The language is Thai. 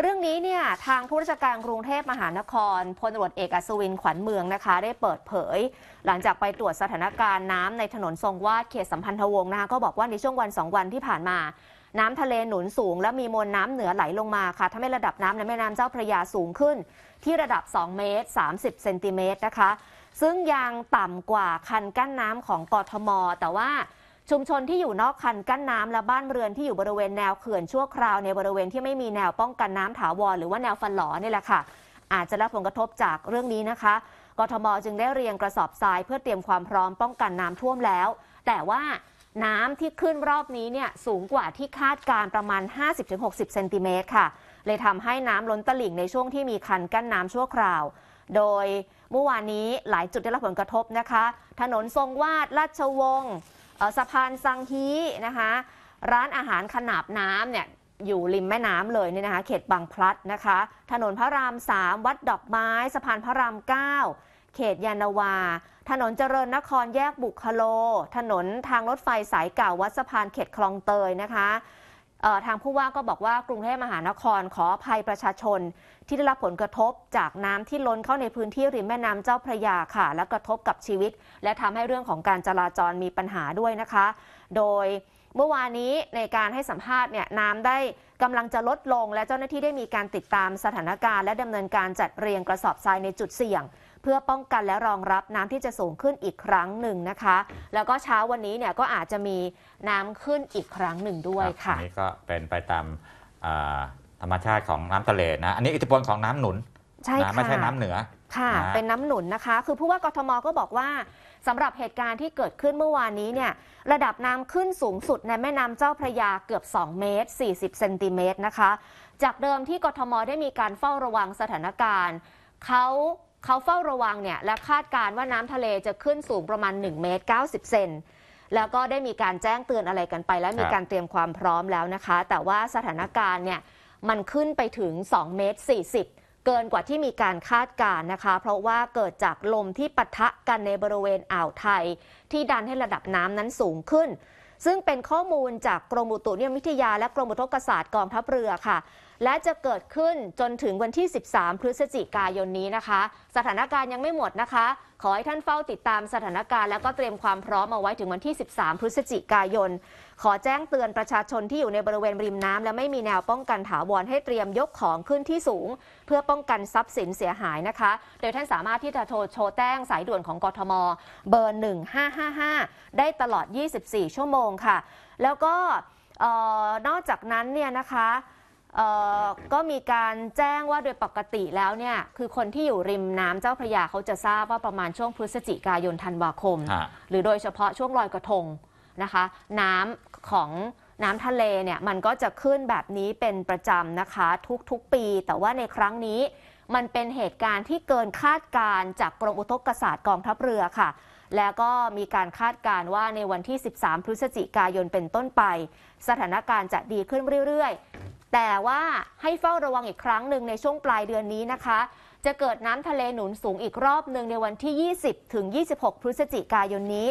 เรื่องนี้เนี่ยทางผู้ราชการกรุงเทพมหานครพลตรวจเอกอัศวินขวัญเมืองนะคะ ได้เปิดเผย หลังจากไปตรวจสถานการณ์น้ำ ในถนนทรงวาด เขตสัมพันธวงศ์นะคะ ก็บอกว่าในช่วงวัน 2 วันที่ผ่านมา น้ำทะเลหนุนสูงและมีมวลน้ำเหนือไหลลงมาค่ะทำให้ระดับน้ำในแม่น้ำเจ้าพระยาสูงขึ้น ที่ระดับ 2 เมตร 30 เซนติเมตรนะคะ ซึ่งยังต่ำกว่าคันกั้นน้ำของกทม แต่ว่าชุมชนที่อยู่นอกคันกั้นน้ำและบ้านเรือนที่อยู่บริเวณแนวเขื่อนชั่วคราวในบริเวณที่ไม่มีแนวป้องกันน้ำถาวรหรือว่าแนวฟันหลอนี่แหละค่ะอาจจะรับผลกระทบจากเรื่องนี้นะคะ กทมจึงได้เรียงกระสอบทรายเพื่อเตรียมความพร้อมป้องกันน้ำท่วมแล้ว แต่ว่าน้ำที่ขึ้นรอบนี้เนี่ยสูงกว่าที่คาดการประมาณ 50-60เซนติเมตรค่ะ เลยทำให้น้ำล้นตลิ่งในช่วงที่มีคันกั้นน้ำชั่วคราวโดยเมื่อวานนี้หลายจุดได้รับผลกระทบนะคะ ถนนทรงวาดราชวงศ์สะพานสังฮีนะคะ ร้านอาหารขนาบน้ำเนี่ยอยู่ริมแม่น้ำเลยเนี่ยนะคะ เขตบางพลัดนะคะ ถนนพระราม 3 วัดดอกไม้ สะพานพระราม 9 เขตยานาวา ถนนเจริญนครแยกบุคโล ถนนทางรถไฟสายเก่าวัดสะพานเขตคลองเตยนะคะทางผู้ว่าก็บอกว่ากรุงเทพมหานครขออภัยประชาชนที่ได้รับผลกระทบจากน้ำที่ล้นเข้าในพื้นที่ริมแม่น้ำเจ้าพระยาค่ะ และกระทบกับชีวิต และทำให้เรื่องของการจราจรมีปัญหาด้วยนะคะ โดยเมื่อวานนี้ในการให้สัมภาษณ์เนี่ยน้ำได้กำลังจะลดลงและเจ้าหน้าที่ได้มีการติดตามสถานการณ์และดำเนินการจัดเรียงกระสอบทรายในจุดเสี่ยงพื่อป้องกันและรองรับน้ำที่จะสูงขึ้นอีกครั้งหนึ่งนะคะ แล้วก็เช้าวันนี้เนี่ยก็อาจจะมีน้ำขึ้นอีกครั้งหนึ่งด้วยค่ะอันนี้ก็เป็นไปตามธรรมชาติของน้ำทะเลนะ อันนี้อิทธิพลของน้ำหนุน ใช่ค่ะ ไม่ใช่น้ำเหนือค่ะ เป็นน้ำหนุนนะคะ คือผู้ว่ากทมก็บอกว่าสำหรับเหตุการณ์ที่เกิดขึ้นเมื่อวานนี้เนี่ยระดับน้ำขึ้นสูงสุดในแม่น้ำเจ้าพระยาเกือบ2เมตร40เซนติเมตรนะคะ จากเดิมที่กทมได้มีการเฝ้าระวังสถานการณ์เขาเขาเฝ้าระวังเนี่ย และคาดการว่าน้ำทะเลจะขึ้นสูงประมาณ 1 เมตร90เซนแล้วก็ได้มีการแจ้งเตือนอะไรกันไป และมีการเตรียมความพร้อมแล้วนะคะ แต่ว่าสถานการณ์เนี่ยมันขึ้นไปถึง2เมตร40 เกินกว่าที่มีการคาดการนะคะ เพราะว่าเกิดจากลมที่ปะทะกันในบริเวณอ่าวไทย ที่ดันให้ระดับน้ำนั้นสูงขึ้น ซึ่งเป็นข้อมูลจากกรมอุตุนิยมวิทยาและกรมอุทกศาสตร์กองทัพเรือค่ะและจะเกิดขึ้นจนถึงวันที่ 13 พฤศจิกายนนี้นะคะ สถานการณ์ยังไม่หมดนะคะ ขอให้ท่านเฝ้าติดตามสถานการณ์และก็เตรียมความพร้อมเอาไว้ถึงวันที่ 13 พฤศจิกายน ขอแจ้งเตือนประชาชนที่อยู่ในบริเวณริมน้ำและไม่มีแนวป้องกันถาวรให้เตรียมยกของขึ้นที่สูง เพื่อป้องกันทรัพย์สินเสียหายนะคะโดยท่านสามารถที่จะโทรโชว์แจ้งสายด่วนของกทม เบอร์ 1555 ได้ตลอด 24 ชั่วโมงค่ะ แล้วก็นอกจากนั้นเนี่ยนะคะก็มีการแจ้งว่าโดยปกติแล้วเนี่ยคือคนที่อยู่ริมน้ำเจ้าพระยาเขาจะทราบว่าประมาณช่วงพฤศจิกายนธันวาคม หรือโดยเฉพาะช่วงลอยกระทงนะคะน้ำของน้ำทะเลเนี่ยมันก็จะขึ้นแบบนี้เป็นประจำนะคะ ทุกทุกปี แต่ว่าในครั้งนี้มันเป็นเหตุการณ์ที่เกินคาดการจากกรมอุทกศาสตร์กองทัพเรือค่ะแล้วก็มีการคาดการณ์ว่าในวันที่ 13 พฤศจิกายนเป็นต้นไป สถานการณ์จะดีขึ้นเรื่อยแต่ว่าให้เฝ้าระวังอีกครั้งหนึ่งในช่วงปลายเดือนนี้นะคะ จะเกิดน้ำทะเลหนุนสูงอีกรอบหนึ่งในวันที่ 20 ถึง 26 พฤศจิกายนนี้